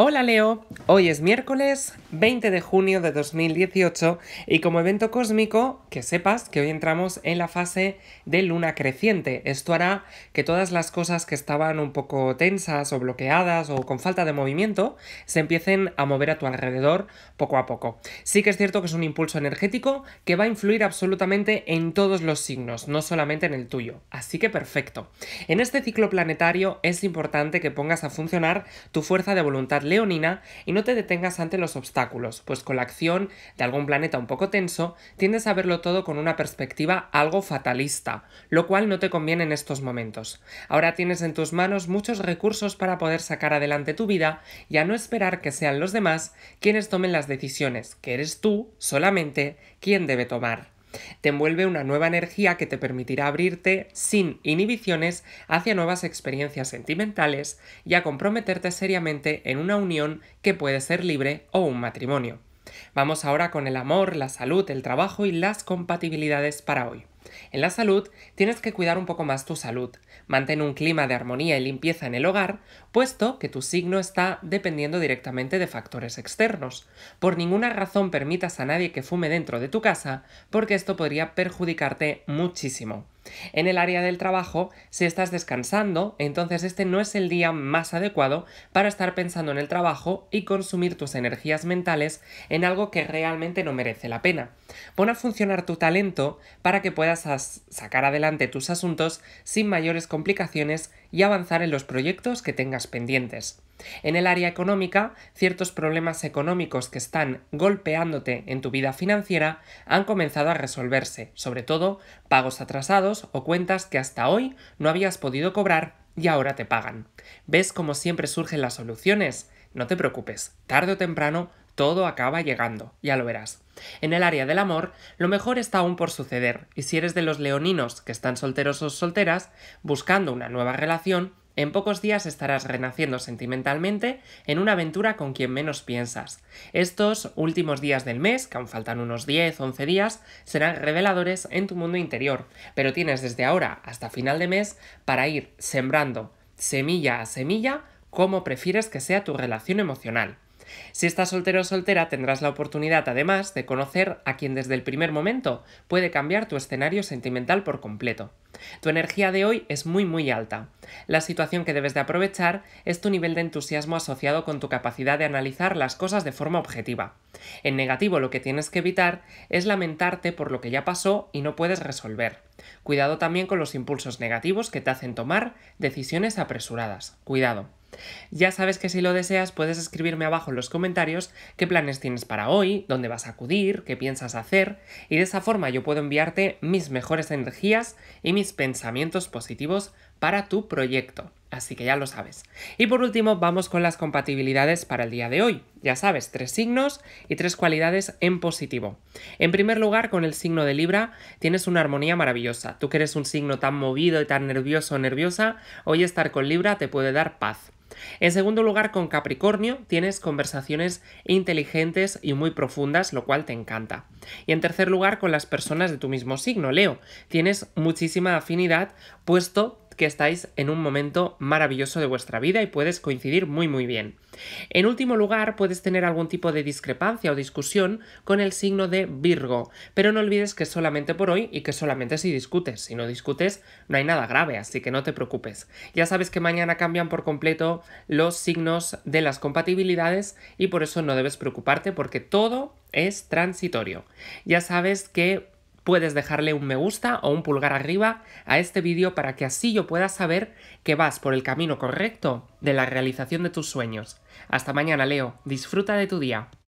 Hola Leo, hoy es miércoles 20 de junio de 2018 y como evento cósmico que sepas que hoy entramos en la fase de luna creciente. Esto hará que todas las cosas que estaban un poco tensas o bloqueadas o con falta de movimiento se empiecen a mover a tu alrededor poco a poco. Sí que es cierto que es un impulso energético que va a influir absolutamente en todos los signos, no solamente en el tuyo. Así que perfecto. En este ciclo planetario es importante que pongas a funcionar tu fuerza de voluntad leonina y no te detengas ante los obstáculos obstáculos, pues con la acción de algún planeta un poco tenso, tiendes a verlo todo con una perspectiva algo fatalista, lo cual no te conviene en estos momentos. Ahora tienes en tus manos muchos recursos para poder sacar adelante tu vida y a no esperar que sean los demás quienes tomen las decisiones, que eres tú solamente quien debe tomar. Te envuelve una nueva energía que te permitirá abrirte sin inhibiciones hacia nuevas experiencias sentimentales y a comprometerte seriamente en una unión que puede ser libre o un matrimonio. Vamos ahora con el amor, la salud, el trabajo y las compatibilidades para hoy. En la salud, tienes que cuidar un poco más tu salud. Mantén un clima de armonía y limpieza en el hogar, puesto que tu signo está dependiendo directamente de factores externos. Por ninguna razón permitas a nadie que fume dentro de tu casa, porque esto podría perjudicarte muchísimo. En el área del trabajo, si estás descansando, entonces este no es el día más adecuado para estar pensando en el trabajo y consumir tus energías mentales en algo que realmente no merece la pena. Pon a funcionar tu talento para que puedas sacar adelante tus asuntos sin mayores complicaciones y avanzar en los proyectos que tengas pendientes. En el área económica, ciertos problemas económicos que están golpeándote en tu vida financiera han comenzado a resolverse, sobre todo pagos atrasados, o cuentas que hasta hoy no habías podido cobrar y ahora te pagan. ¿Ves cómo siempre surgen las soluciones? No te preocupes, tarde o temprano todo acaba llegando, ya lo verás. En el área del amor, lo mejor está aún por suceder, y si eres de los leoninos que están solteros o solteras, buscando una nueva relación, en pocos días estarás renaciendo sentimentalmente en una aventura con quien menos piensas. Estos últimos días del mes, que aún faltan unos 10-11 días, serán reveladores en tu mundo interior, pero tienes desde ahora hasta final de mes para ir sembrando semilla a semilla cómo prefieres que sea tu relación emocional. Si estás soltero o soltera, tendrás la oportunidad además de conocer a quien desde el primer momento puede cambiar tu escenario sentimental por completo. Tu energía de hoy es muy muy alta. La situación que debes de aprovechar es tu nivel de entusiasmo asociado con tu capacidad de analizar las cosas de forma objetiva. En negativo lo que tienes que evitar es lamentarte por lo que ya pasó y no puedes resolver. Cuidado también con los impulsos negativos que te hacen tomar decisiones apresuradas. Cuidado. Ya sabes que si lo deseas puedes escribirme abajo en los comentarios qué planes tienes para hoy, dónde vas a acudir, qué piensas hacer y de esa forma yo puedo enviarte mis mejores energías y mis pensamientos positivos para tu proyecto. Así que ya lo sabes. Y por último, vamos con las compatibilidades para el día de hoy. Ya sabes, tres signos y tres cualidades en positivo. En primer lugar, con el signo de Libra tienes una armonía maravillosa. Tú que eres un signo tan movido y tan nervioso o nerviosa, hoy estar con Libra te puede dar paz. En segundo lugar, con Capricornio tienes conversaciones inteligentes y muy profundas, lo cual te encanta. Y en tercer lugar, con las personas de tu mismo signo, Leo, tienes muchísima afinidad, puesto que estáis en un momento maravilloso de vuestra vida y puedes coincidir muy muy bien. En último lugar, puedes tener algún tipo de discrepancia o discusión con el signo de Virgo, pero no olvides que solamente por hoy y que solamente si discutes, si no discutes no hay nada grave, así que no te preocupes. Ya sabes que mañana cambian por completo los signos de las compatibilidades y por eso no debes preocuparte porque todo es transitorio. Ya sabes que puedes dejarle un me gusta o un pulgar arriba a este vídeo para que así yo pueda saber que vas por el camino correcto de la realización de tus sueños. Hasta mañana, Leo. Disfruta de tu día.